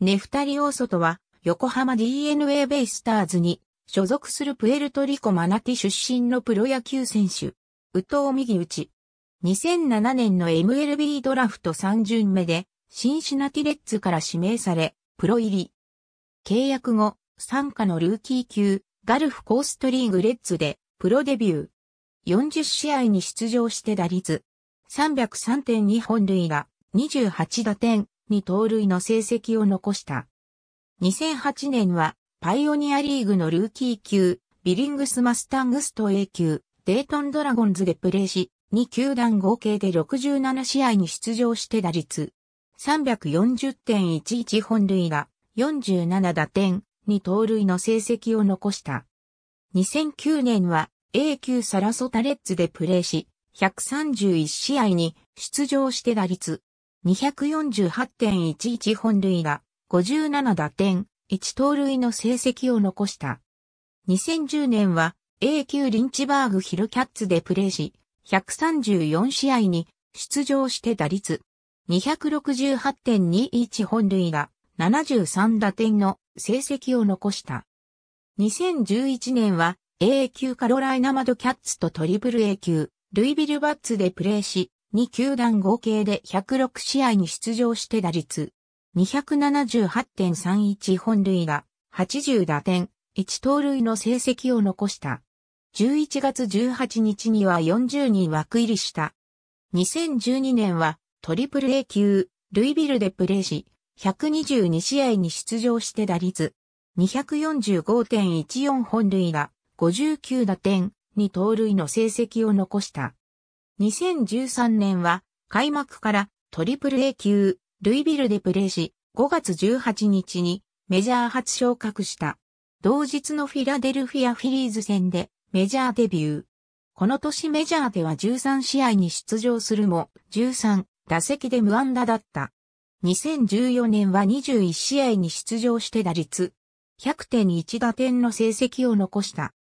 ネフタリオーソとは、横浜 DNA ベイスターズに所属するプエルトリコマナティ出身のプロ野球選手。宇藤右打ち。2007年の MLB ドラフト3巡目で、シンシナティレッツから指名され、プロ入り。契約後、参加のルーキー級、ガルフコーストリーグレッツで、プロデビュー。40試合に出場して打率。303.2本塁打、28打点、に盗塁の成績を残した。2008年は、パイオニアリーグのルーキー級、ビリングスマスタングスト A 級、デートンドラゴンズでプレーし、2球団合計で67試合に出場して打率、340.11本塁打、47打点、に盗塁の成績を残した。2009年は A 級サラソタレッツでプレーし、131試合に出場して打率248.11本塁打、57打点、1盗塁の成績を残した。2010年は A 級リンチバーグヒルキャッツでプレーし、134試合に出場して打率268.21本塁打、73打点の成績を残した。2011年は A 級カロライナマドキャッツとトリプル A 級ルイビルバッツでプレーし、2球団合計で106試合に出場して打率278.31本塁打、80打点、1盗塁の成績を残した。11月18日には40人枠入りした。2012年はトリプル A 級、ルイビルでプレーし、122試合に出場して打率245.14本塁打、59打点、2盗塁の成績を残した。2013年は開幕からトリプル A 級、ルイビルでプレーし、5月18日にメジャー初昇格した。同日のフィラデルフィアフィリーズ戦でメジャーデビュー。この年メジャーでは13試合に出場するも、13打席で無安打だった。2014年は21試合に出場して打率100.1打点の成績を残した。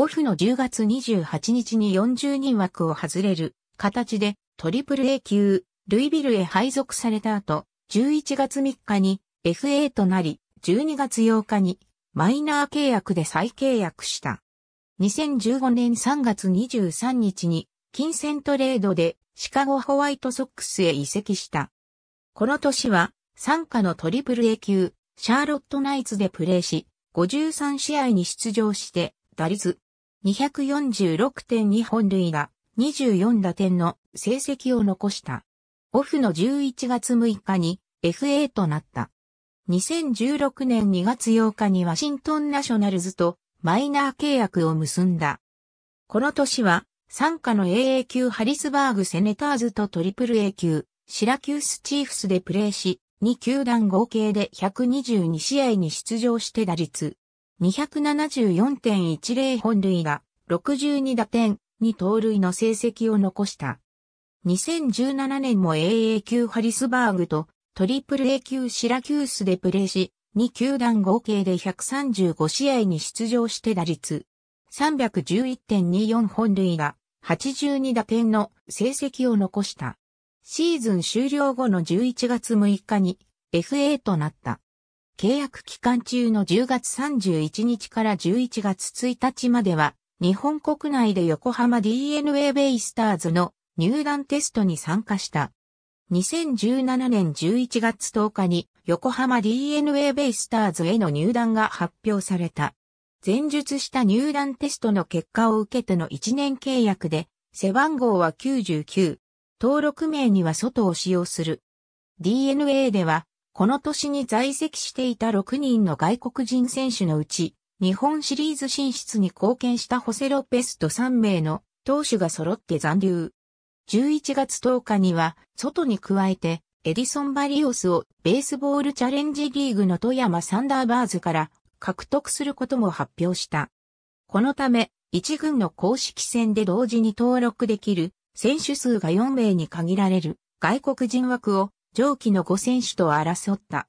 オフの10月28日に40人枠を外れる形でトリプル A 級ルイビルへ配属された後、11月3日に FA となり、12月8日にマイナー契約で再契約した。2015年3月23日に金銭トレードでシカゴホワイトソックスへ移籍した。この年は参加のトリプル A 級シャーロットナイツでプレーし、53試合に出場して打率246.2本塁打、24打点の成績を残した。オフの11月6日に FA となった。2016年2月8日にワシントンナショナルズとマイナー契約を結んだ。この年は、参加の AA 級ハリスバーグセネターズとトリプル A 級、シラキュースチーフスでプレーし、2球団合計で122試合に出場して打率、274.10本塁打、62打点、2盗塁の成績を残した。2017年も AA 級ハリスバーグとトリプル A 級シラキュースでプレーし、2球団合計で135試合に出場して打率311.24本塁打、82打点の成績を残した。シーズン終了後の11月6日に FA となった。契約期間中の10月31日から11月1日までは、日本国内で横浜 DNA ベイスターズの入団テストに参加した。2017年11月10日に横浜 DNA ベイスターズへの入団が発表された。前述した入団テストの結果を受けての1年契約で、背番号は99。登録名には外を使用する。DNA ではこの年に在籍していた6人の外国人選手のうち、日本シリーズ進出に貢献したホセロペスと3名の投手が揃って残留。11月10日には、外に加えて、エディソン・バリオスをベースボールチャレンジリーグの富山サンダーバーズから獲得することも発表した。このため、一軍の公式戦で同時に登録できる選手数が4名に限られる外国人枠を上記の5選手と争った。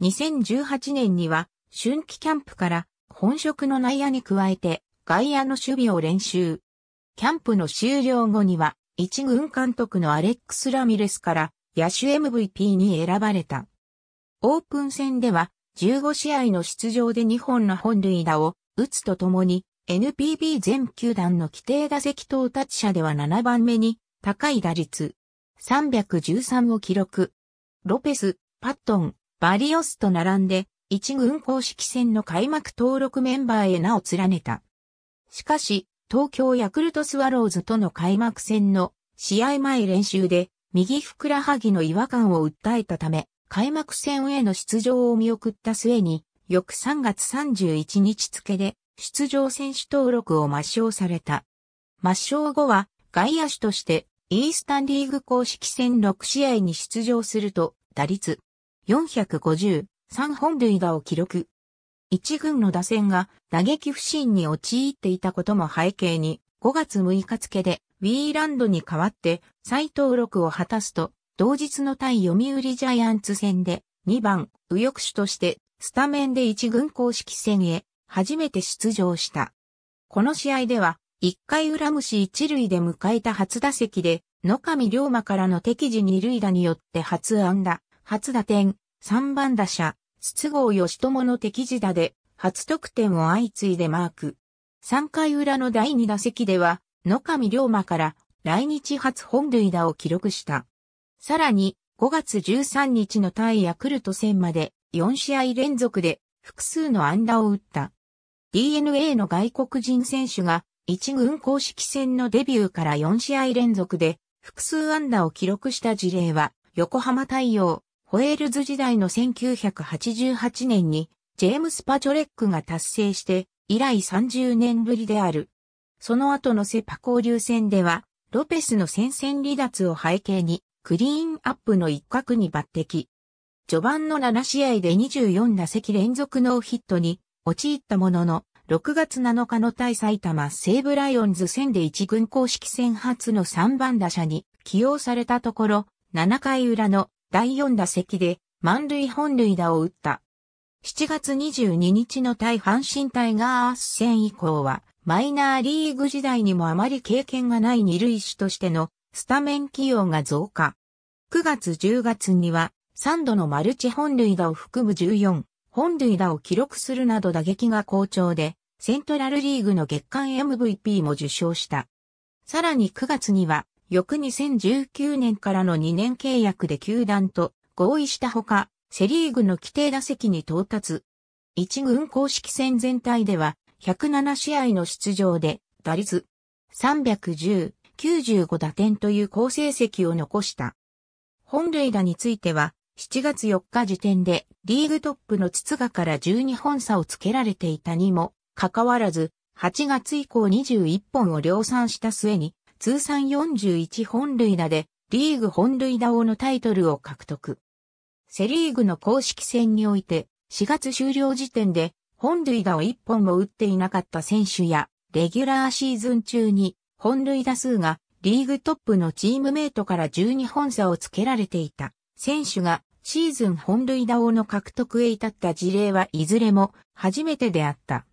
2018年には、春季キャンプから本職の内野に加えて外野の守備を練習。キャンプの終了後には、一軍監督のアレックス・ラミレスから野手 MVP に選ばれた。オープン戦では15試合の出場で2本の本塁打を打つとともに NPB 全球団の規定打席到達者では7番目に高い打率313を記録。ロペス、パットン、バリオスと並んで、一軍公式戦の開幕登録メンバーへ名を連ねた。しかし、東京ヤクルトスワローズとの開幕戦の試合前練習で、右ふくらはぎの違和感を訴えたため、開幕戦への出場を見送った末に、翌3月31日付で、出場選手登録を抹消された。抹消後は、外野手としてイースタンリーグ公式戦6試合に出場すると、打率4 5 3本塁打を記録。一軍の打線が打撃不振に陥っていたことも背景に、5月6日付でウィーランドに代わって再登録を果たすと、同日の対読売ジャイアンツ戦で2番右翼手としてスタメンで一軍公式戦へ初めて出場した。この試合では1回裏虫一塁で迎えた初打席で、野上龍馬からの敵地二塁打によって初安打、初打点、3番打者、筒号義友の敵地打で、初得点を相次いでマーク。3回裏の第2打席では、野上龍馬から来日初本塁打を記録した。さらに、5月13日の対ヤクルト戦まで4試合連続で複数の安打を打った。DNA の外国人選手が一軍公式戦のデビューから4試合連続で複数安打を記録した事例は、横浜太陽、ホエールズ時代の1988年に、ジェームス・パチョレックが達成して、以来30年ぶりである。その後のセパ交流戦では、ロペスの戦線離脱を背景に、クリーンアップの一角に抜擢。序盤の7試合で24打席連続ノーヒットに陥ったものの、6月7日の対埼玉西武ライオンズ戦で1軍公式戦初の3番打者に起用されたところ、7回裏の第4打席で満塁本塁打を打った。7月22日の対阪神タイガース戦以降は、マイナーリーグ時代にもあまり経験がない二塁手としてのスタメン起用が増加。9月10月には3度のマルチ本塁打を含む14本塁打を記録するなど打撃が好調で、セントラルリーグの月間 MVP も受賞した。さらに9月には、翌2019年からの2年契約で球団と合意したほか、セリーグの規定打席に到達。一軍公式戦全体では、107試合の出場で、打率310、95打点という好成績を残した。本塁打については、7月4日時点でリーグトップの筒賀から12本差をつけられていたにも関わらず、8月以降21本を量産した末に、通算41本塁打で、リーグ本塁打王のタイトルを獲得。セリーグの公式戦において、4月終了時点で、本塁打を1本も打っていなかった選手や、レギュラーシーズン中に、本塁打数が、リーグトップのチームメイトから12本差をつけられていた、選手が、シーズン本塁打王の獲得へ至った事例はいずれも、初めてであった。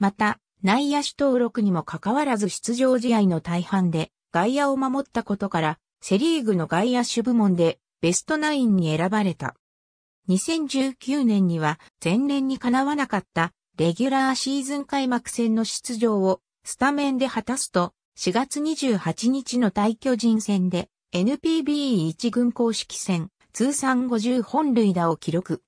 また、内野手登録にもかかわらず出場試合の大半で外野を守ったことから、セリーグの外野手部門でベストナインに選ばれた。2019年には前年にかなわなかったレギュラーシーズン開幕戦の出場をスタメンで果たすと4月28日の対巨人戦で NPB1 軍公式戦通算50本塁打を記録。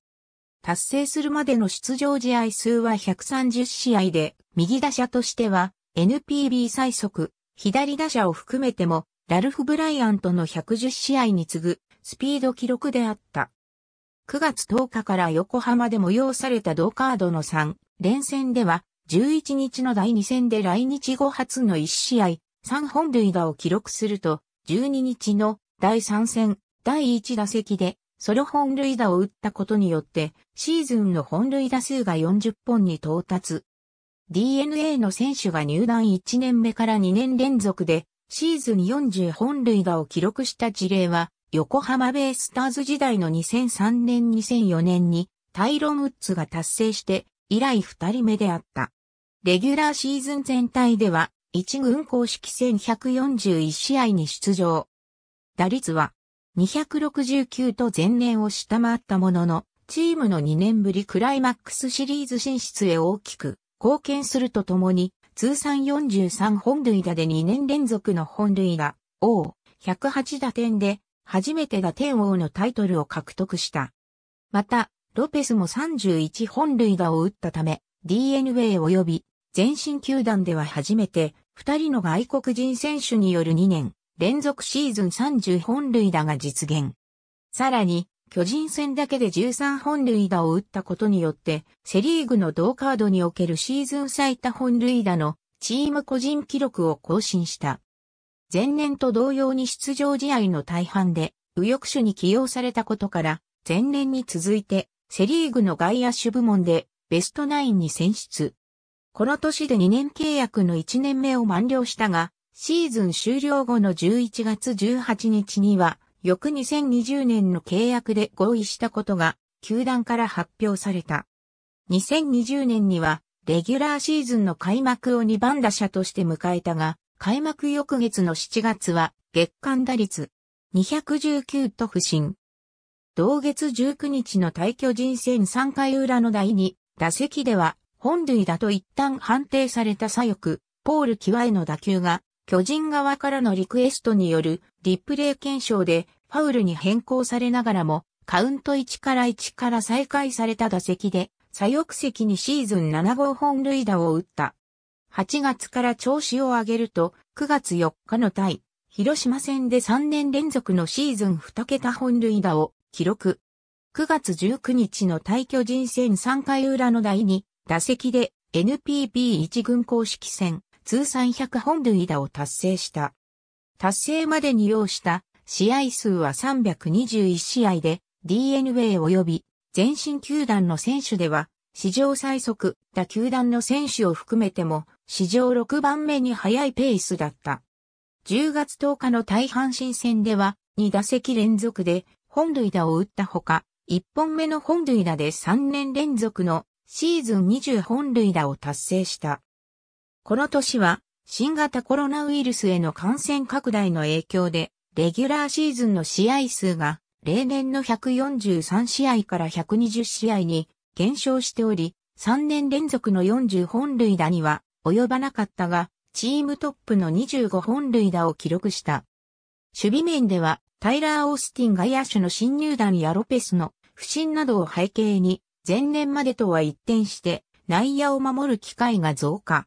達成するまでの出場試合数は130試合で、右打者としては NPB 最速、左打者を含めても、ラルフ・ブライアントの110試合に次ぐスピード記録であった。9月10日から横浜で催された同カードの3連戦では、11日の第2戦で来日後初の1試合、3本塁打を記録すると、12日の第3戦、第1打席でソロ本塁打を打ったことによって、シーズンの本塁打数が40本に到達。DNA の選手が入団1年目から2年連続で、シーズン40本塁打を記録した事例は、横浜ベイスターズ時代の2003年2004年に、タイロン・ウッズが達成して、以来2人目であった。レギュラーシーズン全体では、1軍公式1141試合に出場。打率は269と前年を下回ったものの、チームの2年ぶりクライマックスシリーズ進出へ大きく貢献するとともに、通算43本塁打で2年連続の本塁打、王、108打点で、初めて打点王のタイトルを獲得した。また、ロペスも31本塁打を打ったため、DNA 及び、全身球団では初めて、2人の外国人選手による2年連続シーズン30本塁打が実現。さらに、巨人戦だけで13本塁打を打ったことによって、セリーグの同カードにおけるシーズン最多本塁打のチーム個人記録を更新した。前年と同様に出場試合の大半で右翼手に起用されたことから、前年に続いてセリーグの外野手部門でベストナインに選出。この年で2年契約の1年目を満了したが、シーズン終了後の11月18日には、翌2020年の契約で合意したことが、球団から発表された。2020年には、レギュラーシーズンの開幕を2番打者として迎えたが、開幕翌月の7月は、月間打率219と不振。同月19日の退巨人戦3回裏の第2打席では、本塁だと一旦判定された左翼、ポール際への打球が、巨人側からのリクエストによるリプレイ検証でファウルに変更されながらもカウント1から1から再開された打席で左翼席にシーズン7号本塁打を打った。8月から調子を上げると9月4日の対広島戦で3年連続のシーズン2桁本塁打を記録。9月19日の対巨人戦3回裏の第2打席で NPB1 軍公式戦通算100本塁打を達成した。達成までに要した試合数は321試合で DNA 及び全身球団の選手では史上最速打球団の選手を含めても史上6番目に速いペースだった。10月10日の大阪新戦では2打席連続で本塁打を打ったほか、1本目の本塁打で3年連続のシーズン20本塁打を達成した。この年は、新型コロナウイルスへの感染拡大の影響で、レギュラーシーズンの試合数が、例年の143試合から120試合に減少しており、3年連続の40本塁打には及ばなかったが、チームトップの25本塁打を記録した。守備面では、タイラー・オースティン外野手の新入団やロペスの不振などを背景に、前年までとは一転して内野を守る機会が増加。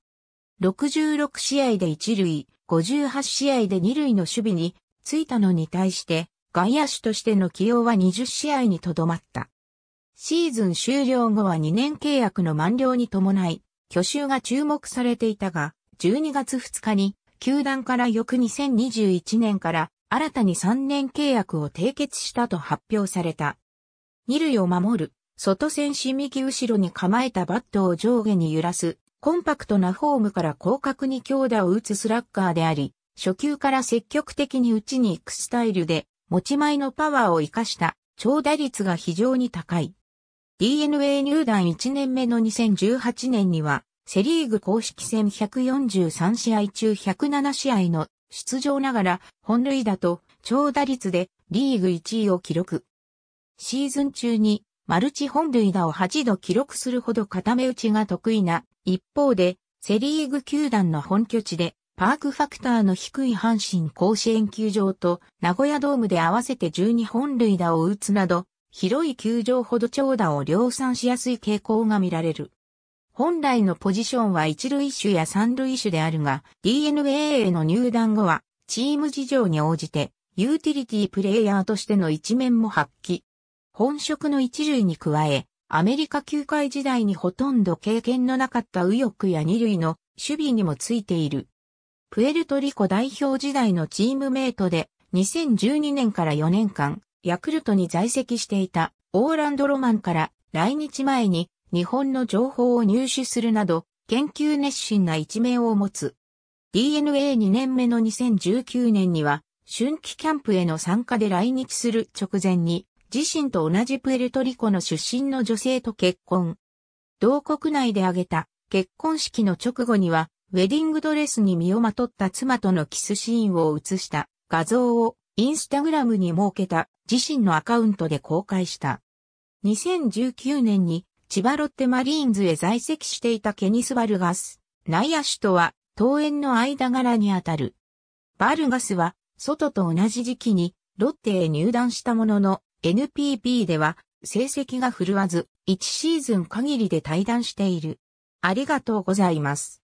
66試合で1塁、58試合で2塁の守備についたのに対して、外野手としての起用は20試合にとどまった。シーズン終了後は2年契約の満了に伴い、挙手が注目されていたが、12月2日に、球団から翌2021年から新たに3年契約を締結したと発表された。二塁を守る、外線士右後ろに構えたバットを上下に揺らすコンパクトなフォームから広角に強打を打つスラッガーであり、初球から積極的に打ちに行くスタイルで、持ち前のパワーを活かした長打率が非常に高い。DNA 入団1年目の2018年には、セリーグ公式戦143試合中107試合の出場ながら本塁打と長打率でリーグ1位を記録。シーズン中にマルチ本塁打を8度記録するほど固め打ちが得意な一方で、セリーグ球団の本拠地で、パークファクターの低い阪神甲子園球場と名古屋ドームで合わせて12本塁打を打つなど、広い球場ほど長打を量産しやすい傾向が見られる。本来のポジションは一塁手や三塁手であるが、DNA への入団後は、チーム事情に応じて、ユーティリティプレイヤーとしての一面も発揮。本職の一塁に加え、アメリカ球界時代にほとんど経験のなかった右翼や二塁の守備にもついている。プエルトリコ代表時代のチームメイトで2012年から4年間、ヤクルトに在籍していたオーランドロマンから来日前に日本の情報を入手するなど研究熱心な一面を持つ。DNA2 年目の2019年には春季キャンプへの参加で来日する直前に自身と同じプエルトリコの出身の女性と結婚。同国内で挙げた結婚式の直後には、ウェディングドレスに身をまとった妻とのキスシーンを映した画像をインスタグラムに設けた自身のアカウントで公開した。2019年に千葉ロッテマリーンズへ在籍していたケニス・バルガス、内野手とは登園の間柄にあたる。バルガスは、外と同じ時期にロッテへ入団したものの、NPB では成績が振るわず、1シーズン限りで退団している。ありがとうございます。